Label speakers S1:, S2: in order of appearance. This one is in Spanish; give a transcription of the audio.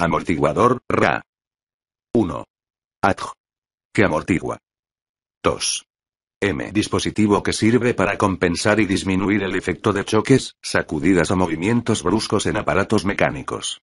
S1: Amortiguador, Ra. 1. Adj. Que amortigua. 2. M. Dispositivo que sirve para compensar y disminuir el efecto de choques, sacudidas o movimientos bruscos en aparatos mecánicos.